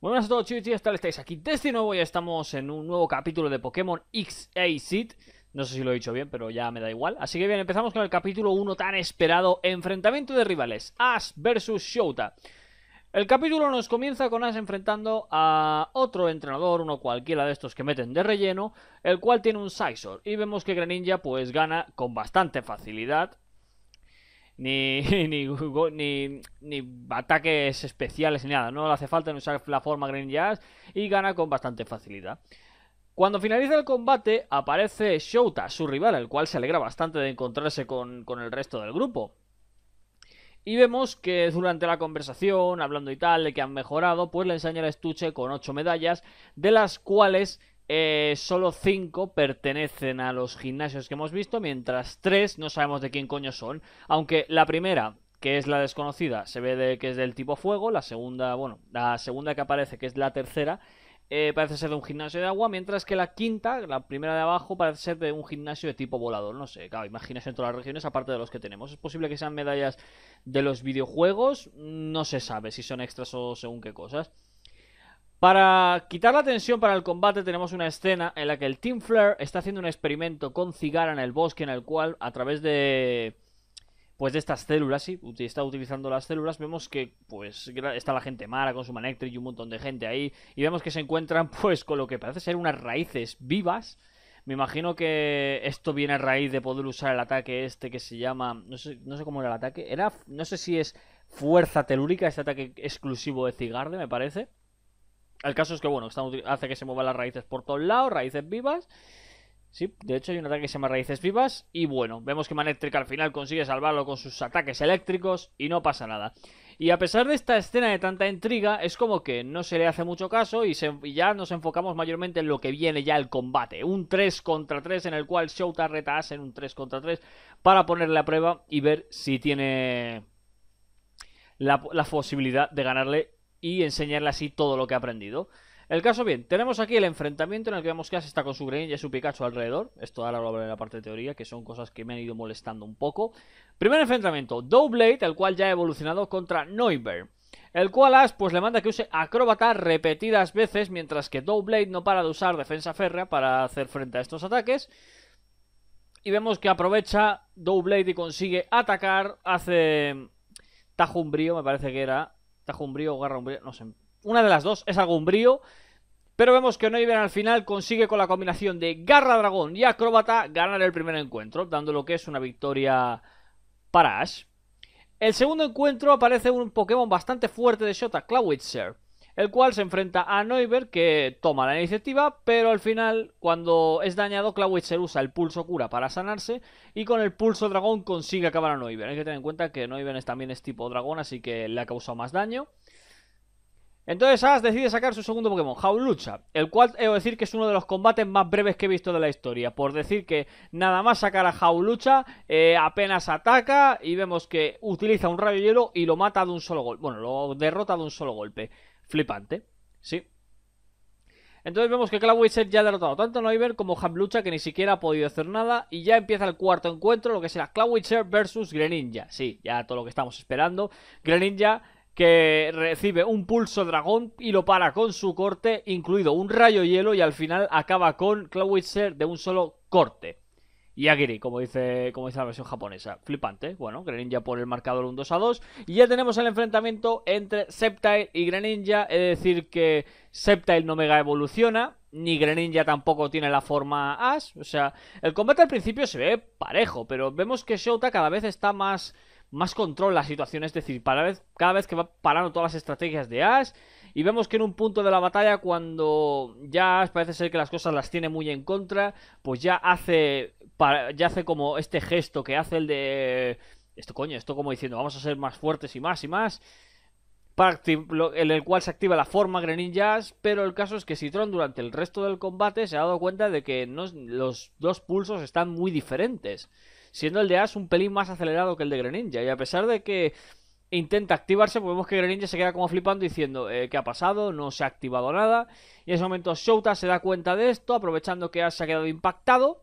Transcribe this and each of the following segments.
buenas a todos chicos y chicas, tal estáis? Aquí desde este nuevo ya estamos en un nuevo capítulo de Pokémon x No sé si lo he dicho bien, pero ya me da igual Así que bien, empezamos con el capítulo 1 tan esperado Enfrentamiento de rivales, Ash vs Shota El capítulo nos comienza con Ash enfrentando a otro entrenador Uno cualquiera de estos que meten de relleno El cual tiene un Scizor Y vemos que Greninja pues gana con bastante facilidad ni, ni, ataques especiales ni nada. No le hace falta, usar la forma Green Jazz y gana con bastante facilidad. Cuando finaliza el combate, aparece Shota, su rival, el cual se alegra bastante de encontrarse con, con el resto del grupo. Y vemos que durante la conversación, hablando y tal, de que han mejorado, pues le enseña el estuche con 8 medallas, de las cuales eh, solo 5 pertenecen a los gimnasios que hemos visto, mientras 3 no sabemos de quién coño son. Aunque la primera, que es la desconocida, se ve de, que es del tipo fuego. La segunda, bueno, la segunda que aparece, que es la tercera, eh, parece ser de un gimnasio de agua. Mientras que la quinta, la primera de abajo, parece ser de un gimnasio de tipo volador. No sé, claro, imagínese en todas las regiones, aparte de los que tenemos. Es posible que sean medallas de los videojuegos. No se sabe si son extras o según qué cosas. Para quitar la tensión para el combate tenemos una escena en la que el Team Flair está haciendo un experimento con Cigara en el bosque en el cual a través de pues de estas células, sí, está utilizando las células, vemos que pues está la gente mala con su Manectric y un montón de gente ahí y vemos que se encuentran pues con lo que parece ser unas raíces vivas. Me imagino que esto viene a raíz de poder usar el ataque este que se llama, no sé, no sé cómo era el ataque, era no sé si es fuerza telúrica, este ataque exclusivo de Cigarde, me parece el caso es que, bueno, hace que se muevan las raíces por todos lados, raíces vivas. Sí, de hecho hay un ataque que se llama Raíces Vivas. Y bueno, vemos que Manéctrica al final consigue salvarlo con sus ataques eléctricos y no pasa nada. Y a pesar de esta escena de tanta intriga, es como que no se le hace mucho caso y, ya nos enfocamos mayormente en lo que viene ya el combate. Un 3 contra 3 en el cual Shouta reta a un 3 contra 3 para ponerle a prueba y ver si tiene la posibilidad de ganarle y enseñarle así todo lo que ha aprendido. El caso, bien, tenemos aquí el enfrentamiento en el que vemos que Ash está con su Greninja y su Pikachu alrededor. Esto ahora lo hablaré en la parte de teoría, que son cosas que me han ido molestando un poco. Primer enfrentamiento, Doublade, el cual ya ha evolucionado contra Noiber. El cual Ash pues le manda que use acróbata repetidas veces, mientras que Doublade no para de usar defensa férrea para hacer frente a estos ataques. Y vemos que aprovecha Doublade y consigue atacar, hace tajumbrío, me parece que era, Tajo umbrío o garra umbrío, no sé. Una de las dos es algo umbrío. Pero vemos que Noyven al final consigue con la combinación de Garra Dragón y Acróbata ganar el primer encuentro, dando lo que es una victoria para Ash. El segundo encuentro aparece un Pokémon bastante fuerte de Shota, Clawitzer el cual se enfrenta a Neuber que toma la iniciativa, pero al final cuando es dañado Clawitzer usa el pulso cura para sanarse y con el pulso dragón consigue acabar a Neuber. Hay que tener en cuenta que Neuber también es tipo dragón, así que le ha causado más daño. Entonces Ash decide sacar su segundo Pokémon, Howlucha, el cual he decir que es uno de los combates más breves que he visto de la historia, por decir que nada más sacar a Howlucha, eh, apenas ataca y vemos que utiliza un rayo hielo y lo mata de un solo golpe, bueno, lo derrota de un solo golpe. Flipante, sí. Entonces vemos que Clawitzer ya ha derrotado tanto a Noiver como Hamlucha que ni siquiera ha podido hacer nada y ya empieza el cuarto encuentro, lo que será Clawitzer versus Greninja. Sí, ya todo lo que estamos esperando. Greninja que recibe un pulso dragón y lo para con su corte, incluido un rayo hielo y al final acaba con Clawitzer de un solo corte. Yagiri, como dice, como la versión japonesa. Flipante. Bueno, Greninja por el marcador 1 2 a 2. Y ya tenemos el enfrentamiento entre Septile y Greninja. Es decir, que Septile no mega evoluciona. Ni Greninja tampoco tiene la forma Ash. O sea, el combate al principio se ve parejo. Pero vemos que Shota cada vez está más más control la situación, es decir, cada vez que va parando todas las estrategias de Ash y vemos que en un punto de la batalla cuando ya Ash parece ser que las cosas las tiene muy en contra, pues ya hace ya hace como este gesto que hace el de... Esto coño, esto como diciendo, vamos a ser más fuertes y más y más. Para, en el cual se activa la forma Greninja pero el caso es que Citron durante el resto del combate se ha dado cuenta de que los dos pulsos están muy diferentes, siendo el de Ash un pelín más acelerado que el de Greninja, y a pesar de que intenta activarse, pues vemos que Greninja se queda como flipando diciendo eh, ¿qué ha pasado? No se ha activado nada. Y en ese momento Shouta se da cuenta de esto, aprovechando que Ash se ha quedado impactado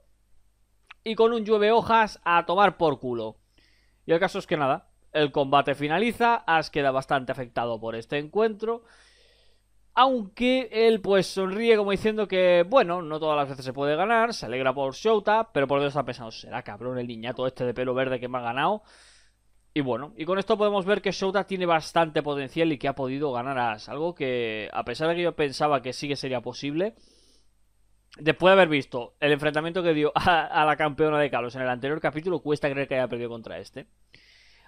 y con un llueve hojas a tomar por culo. Y el caso es que nada, el combate finaliza, Ash queda bastante afectado por este encuentro, aunque él pues sonríe como diciendo que, bueno, no todas las veces se puede ganar, se alegra por Shota, pero por Dios está pensando, será cabrón el niñato este de pelo verde que me ha ganado. Y bueno, y con esto podemos ver que Shota tiene bastante potencial y que ha podido ganar a Ash, algo que a pesar de que yo pensaba que sí que sería posible, después de haber visto el enfrentamiento que dio a, la campeona de Kalos en el anterior capítulo, cuesta creer que haya perdido contra este.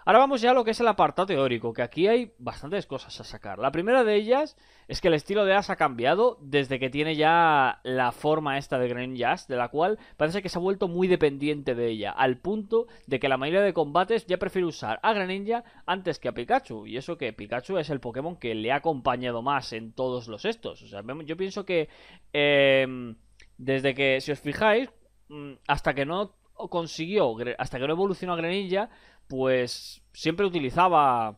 Ahora vamos ya a lo que es el apartado teórico, que aquí hay bastantes cosas a sacar. La primera de ellas es que el estilo de As ha cambiado desde que tiene ya la forma esta de Greninja Jazz, de la cual parece que se ha vuelto muy dependiente de ella, al punto de que la mayoría de combates ya prefiere usar a Greninja antes que a Pikachu, y eso que Pikachu es el Pokémon que le ha acompañado más en todos los estos. O sea, yo pienso que... Eh, desde que, si os fijáis, mm, hasta que no consiguió, hasta que no evolucionó a Grenilla, pues siempre utilizaba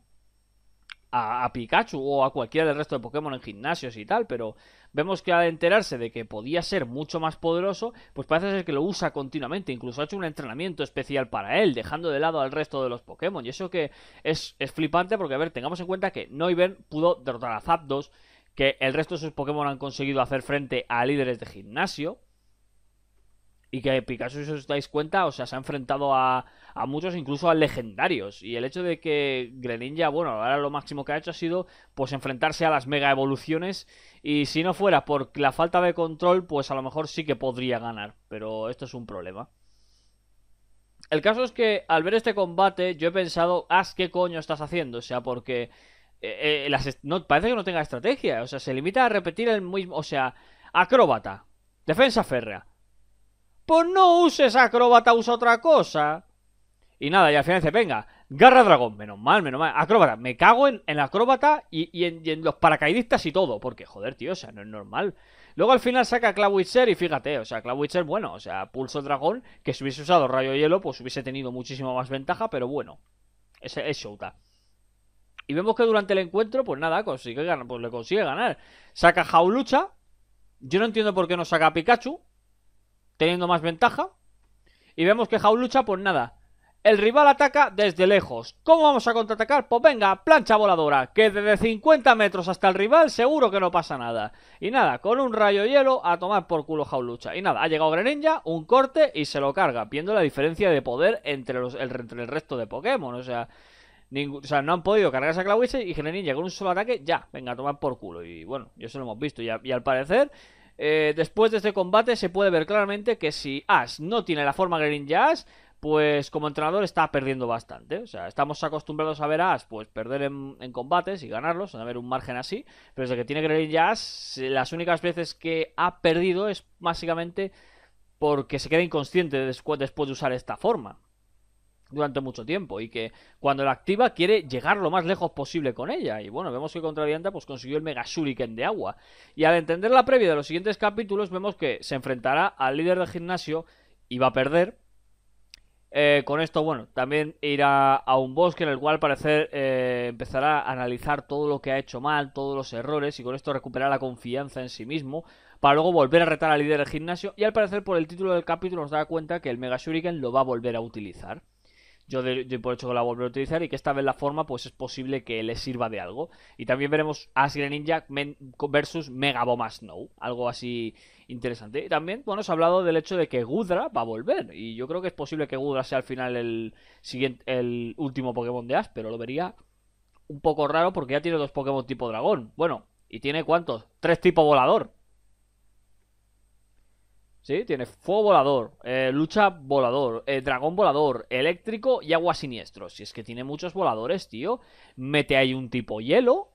a, a, Pikachu o a cualquiera del resto de Pokémon en gimnasios y tal, pero vemos que al enterarse de que podía ser mucho más poderoso, pues parece ser que lo usa continuamente, incluso ha hecho un entrenamiento especial para él, dejando de lado al resto de los Pokémon, y eso que es, es flipante porque, a ver, tengamos en cuenta que Noivern pudo derrotar a Zapdos, que el resto de sus Pokémon han conseguido hacer frente a líderes de gimnasio. Y que Picasso, si os dais cuenta, o sea, se ha enfrentado a, muchos, incluso a legendarios. Y el hecho de que Greninja, bueno, ahora lo máximo que ha hecho ha sido, pues, enfrentarse a las mega evoluciones. Y si no fuera por la falta de control, pues a lo mejor sí que podría ganar. Pero esto es un problema. El caso es que al ver este combate, yo he pensado, haz ah, qué coño estás haciendo. O sea, porque eh, eh, las parece que no tenga estrategia. O sea, se limita a repetir el mismo. O sea, acróbata. Defensa férrea. Pues no uses acróbata, usa otra cosa. Y nada, y al final dice, venga, garra dragón. Menos mal, menos mal. Acróbata. Me cago en, la acróbata y, en, los paracaidistas y todo. Porque, joder, tío, o sea, no es normal. Luego al final saca Clawitzer y fíjate, o sea, Clawitzer, bueno, o sea, pulso dragón, que si hubiese usado rayo hielo, pues hubiese tenido muchísima más ventaja, pero bueno, es Shouta. Y vemos que durante el encuentro, pues nada, consigue ganar, pues le consigue ganar. Saca Jaulucha. Yo no entiendo por qué no saca a Pikachu, teniendo más ventaja. Y vemos que Jaulucha, pues nada, el rival ataca desde lejos. ¿Cómo vamos a contraatacar? Pues venga, plancha voladora, que desde 50 metros hasta el rival seguro que no pasa nada. Y nada, con un rayo hielo a tomar por culo Jaulucha. Y nada, ha llegado Greninja, un corte y se lo carga, viendo la diferencia de poder entre, entre el resto de Pokémon. O sea, o sea, no han podido cargar a Clawice y Generin con un solo ataque, ya, venga, a tomar por culo. Y bueno, yo eso lo hemos visto. Y, al parecer, eh, después de este combate se puede ver claramente que si Ash no tiene la forma Greninja Ash, pues como entrenador está perdiendo bastante. O sea, estamos acostumbrados a ver a Ash pues, perder en, combates y ganarlos, a ver un margen así. Pero desde que tiene Greninja Ash, las únicas veces que ha perdido es básicamente porque se queda inconsciente después de usar esta forma durante mucho tiempo y que cuando la activa quiere llegar lo más lejos posible con ella. Y bueno, vemos que contra pues consiguió el Mega Shuriken de agua. Y al entender la previa de los siguientes capítulos vemos que se enfrentará al líder del gimnasio y va a perder. Eh, con esto, bueno, también irá a un bosque en el cual al parecer eh, empezará a analizar todo lo que ha hecho mal, todos los errores y con esto recuperar la confianza en sí mismo para luego volver a retar al líder del gimnasio y al parecer por el título del capítulo nos da cuenta que el Mega Shuriken lo va a volver a utilizar yo de por hecho que la volveré a utilizar y que esta vez la forma pues es posible que le sirva de algo. Y también veremos a Ninja versus Mega Snow, algo así interesante. Y también, bueno, se ha hablado del hecho de que Gudra va a volver y yo creo que es posible que Gudra sea al final el, siguiente, el último Pokémon de Ash, pero lo vería un poco raro porque ya tiene dos Pokémon tipo dragón. Bueno, ¿y tiene cuántos? Tres tipo volador. ¿Sí? tiene fuego volador, eh, lucha volador, eh, dragón volador, eléctrico y agua siniestro. Si es que tiene muchos voladores, tío. Mete ahí un tipo hielo.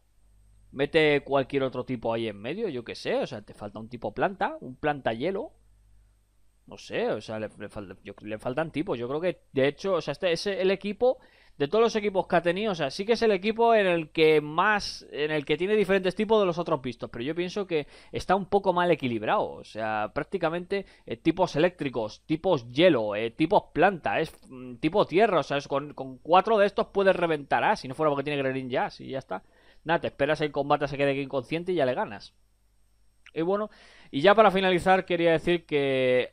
Mete cualquier otro tipo ahí en medio, yo qué sé. O sea, te falta un tipo planta, un planta hielo. No sé, o sea, le, le faltan tipos. Yo creo que, de hecho, o sea, este es el equipo de todos los equipos que ha tenido, o sea, sí que es el equipo en el que más, en el que tiene diferentes tipos de los otros pistos, pero yo pienso que está un poco mal equilibrado, o sea, prácticamente eh, tipos eléctricos, tipos hielo, eh, tipos planta, es mm, tipo tierra, o sea, con, cuatro de estos puedes reventar, ah, si no fuera porque tiene Grenin ya, y ya está. Nada, te esperas el combate, se quede inconsciente y ya le ganas. Y bueno, y ya para finalizar quería decir que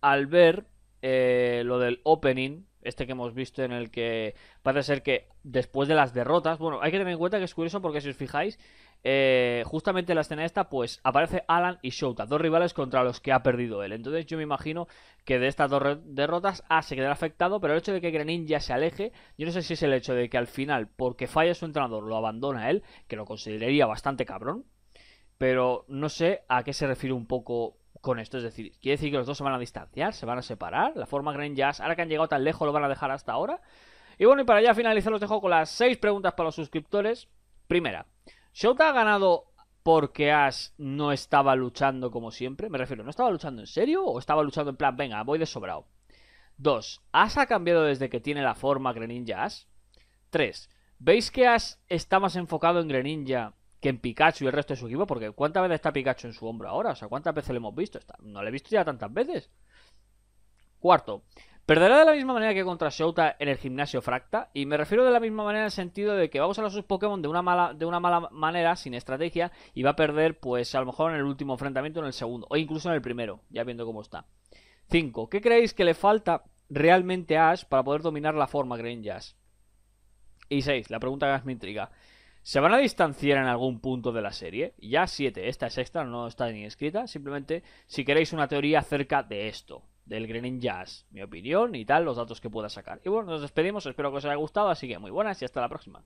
al ver eh, lo del opening, este que hemos visto en el que parece ser que después de las derrotas, bueno, hay que tener en cuenta que es curioso porque si os fijáis, eh, justamente en la escena esta, pues aparece Alan y Shota, dos rivales contra los que ha perdido él. Entonces yo me imagino que de estas dos derrotas A se quedará afectado, pero el hecho de que Grenin ya se aleje, yo no sé si es el hecho de que al final, porque falla su entrenador, lo abandona él, que lo consideraría bastante cabrón, pero no sé a qué se refiere un poco con esto. Es decir, quiere decir que los dos se van a distanciar, se van a separar. La forma Greninja Jazz, ahora que han llegado tan lejos, lo van a dejar hasta ahora. Y bueno, y para ya finalizar, los dejo con las seis preguntas para los suscriptores. Primera, ¿Shota ha ganado porque Ash no estaba luchando como siempre? Me refiero, ¿no estaba luchando en serio o estaba luchando en plan, venga, voy de sobrado? Dos, ¿Ash ha cambiado desde que tiene la forma Greninja Ash? Tres, ¿Veis que Ash está más enfocado en Greninja que en Pikachu y el resto de su equipo, porque ¿cuántas veces está Pikachu en su hombro ahora? O sea, ¿cuántas veces le hemos visto? Está, no le he visto ya tantas veces. Cuarto, perderá de la misma manera que contra Shouta en el gimnasio Fracta, y me refiero de la misma manera en el sentido de que va a usar a sus Pokémon de una mala, de una mala manera, sin estrategia, y va a perder, pues a lo mejor en el último enfrentamiento, en el segundo, o incluso en el primero, ya viendo cómo está. 5. ¿Qué creéis que le falta realmente a Ash para poder dominar la forma Green Jazz? Y seis La pregunta que más me se van a distanciar en algún punto de la serie. Ya 7, esta es extra, no está ni escrita. Simplemente si queréis una teoría acerca de esto, del Green Jazz, mi opinión y tal, los datos que pueda sacar. Y bueno, nos despedimos, espero que os haya gustado, así que muy buenas y hasta la próxima.